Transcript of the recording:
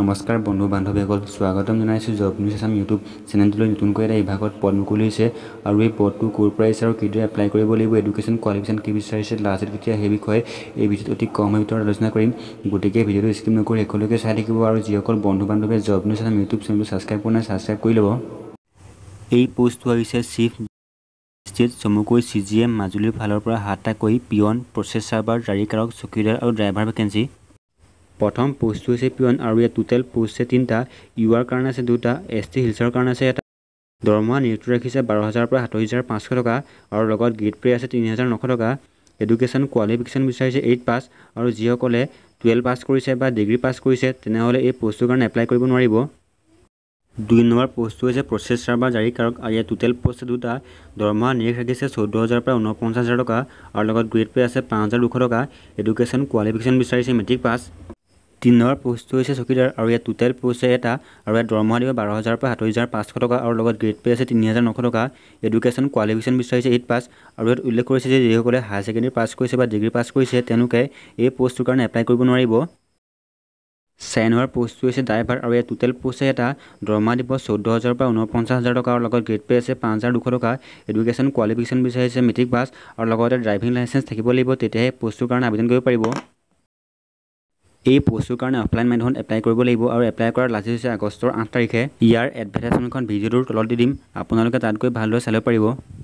নমস্কাৰ বন্ধু বান্ধৱীসকল স্বাগতম জনাইছোঁ জগনিছ আছাম ইউটিউব চেনেলটোলৈ নতুনকৈ এটা ইভাগত পদ মুকলি হৈছে আৰু এই পদটো ক'ৰ পৰা আহিছে আৰু কিদৰে এপ্লাই কৰিব লাগিব এডুকেশ্যন কোৱালিফিকেশ্যন কি বিচাৰিছে লাষ্ট কেতিয়া সেই বিষয়ে এই ভিডিঅ'ত অতি কম ভিতৰত আলোচনা কৰিম গতিকে ভিডিঅ'টো স্কিপ নকৰি একেলগে চাই থাকিব আৰু যিসকল বন্ধু বান্ধৱীয়ে জগনিছ আছাম ইউটিউব চেনেলটো ছাবস্ক্ৰাইব কৰা নাই ছাবস্ক্ৰাইব কৰি ল'ব এই পোষ্টটো আহিছে চিফ ষ্টেট চমুকৈ চি জি এম মাজুলীৰ ফালৰ পৰা সাতটাকৈ পিয়ন প্ৰচেছাৰ বা গাড়ী কাৰক চকীদাৰ আৰু ড্ৰাইভাৰ ভেকেঞ্চি প্ৰথম পষ্টটো হৈছে পিয়ন আৰু ইয়াত টোটেল পষ্ট আছে তিনিটা ইউ আৰ কাৰণে আছে দুটা এছ টি হিলছৰ কাৰণে আছে এটা দৰমহা নিয়োগটো ৰাখিছে বাৰ হাজাৰৰ পৰা সাতৈছ হাজাৰ পাঁচশ টকা আৰু লগত গ্ৰেড পে আছে তিনি হাজাৰ নশ টকা এডুকেশ্যন কোৱালিফিকেশ্যন বিচাৰিছে এইট পাছ আৰু যিসকলে টুৱেল্ভ পাছ কৰিছে বা ডিগ্ৰী পাছ কৰিছে তেনেহ'লে এই পষ্টটোৰ কাৰণে এপ্লাই কৰিব নোৱাৰিব দুই নম্বৰ পষ্টটো হৈছে প্ৰচেছ বা জাৰী কাৰক আৰু ইয়াত টোটেল পষ্ট দুটা দৰমহা নিয়োগ ৰাখিছে চৈধ্য হাজাৰৰ পৰা ঊনপঞ্চাছ হাজাৰ টকা আৰু লগত গ্ৰেড পে আছে পাঁচ হাজাৰ দুশ টকা এডুকেশ্যন কোৱালিফিকেশ্যন বিচাৰিছে মেট্ৰিক পাছ দিনৰ প'ষ্টটো হৈছে চকীদাৰ আৰু ইয়াত টোটেল প'ষ্ট হৈছে এটা আৰু ইয়াত দৰমহা দিব বাৰ হাজাৰৰ পৰা সাত হাজাৰ পাঁচশ টকা আৰু লগত গ্ৰেড পে' আছে তিনি হাজাৰ নশ টকা এডুকেশ্যন কোৱালিফিকেশ্যন বিচাৰিছে এইট পাছ আৰু ইয়াত উল্লেখ কৰিছে যে যিসকলে হায়াৰ ছেকেণ্ডেৰী পাছ কৰিছে বা ডিগ্ৰী পাছ কৰিছে তেওঁলোকে এই প'ষ্টটোৰ কাৰণে এপ্লাই কৰিব নোৱাৰিব চেনৰ প'ষ্টটো হৈছে ড্ৰাইভাৰ আৰু ইয়াত টোটেল প'ষ্ট হৈছে এটা দৰমহা দিব চৈধ্য হাজাৰৰ পৰা ঊনপঞ্চাছ হাজাৰ টকা আৰু লগত গ্ৰেড পে' আছে পাঁচ হাজাৰ দুশ টকা এডুকেশ্যন কোৱালিফিকেশ্যন বিচাৰিছে মেট্ৰিক পাছ আৰু লগতে ড্ৰাইভিং লাইচেঞ্চ থাকিব লাগিব তেতিয়াহে প'ষ্টটোৰ কাৰণে আবেদন কৰিব পাৰিব এই পোষ্টটোৰ কাৰণে অফলাইন মাধ্যমত এপ্লাই কৰিব লাগিব আৰু এপ্লাই কৰাৰ লাষ্ট হৈছে আগষ্টৰ আঠ তাৰিখে ইয়াৰ এডভাৰটাইজমেণ্টখন ভিডিঅ'টোৰ তলত দি দিম আপোনালোকে তাতকৈ ভালদৰে চাব পাৰিব